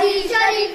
Hadith Sharif